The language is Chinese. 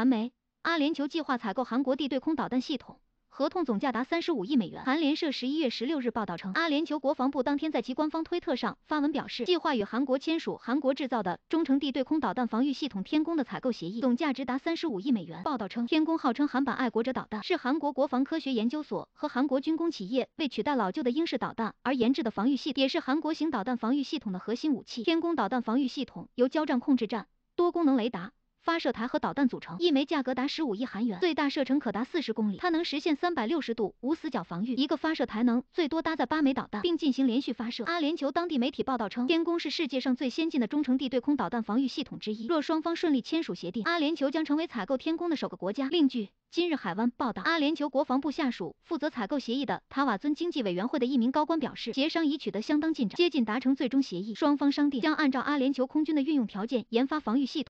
韩媒：阿联酋计划采购韩国地对空导弹系统，合同总价达三十五亿美元。韩联社十一月十六日报道，称阿联酋国防部当天在其官方推特上发文表示，计划与韩国签署韩国制造的忠诚地对空导弹防御系统“天宫”的采购协议，总价值达三十五亿美元。报道称，天宫号称韩版爱国者导弹，是韩国国防科学研究所和韩国军工企业为取代老旧的英式导弹而研制的防御系统，也是韩国型导弹防御系统的核心武器。天宫导弹防御系统由交战控制站、多功能雷达。发射台和导弹组成，一枚价格达十五亿韩元，最大射程可达四十公里。它能实现三百六十度无死角防御，一个发射台能最多搭载八枚导弹，并进行连续发射。阿联酋当地媒体报道称，天宫是世界上最先进的中程地对空导弹防御系统之一。若双方顺利签署协定，阿联酋将成为采购天宫的首个国家。另据今日海湾报道，阿联酋国防部下属负责采购协议的塔瓦尊经济委员会的一名高官表示，协商已取得相当进展，接近达成最终协议。双方商定将按照阿联酋空军的运用条件研发防御系统。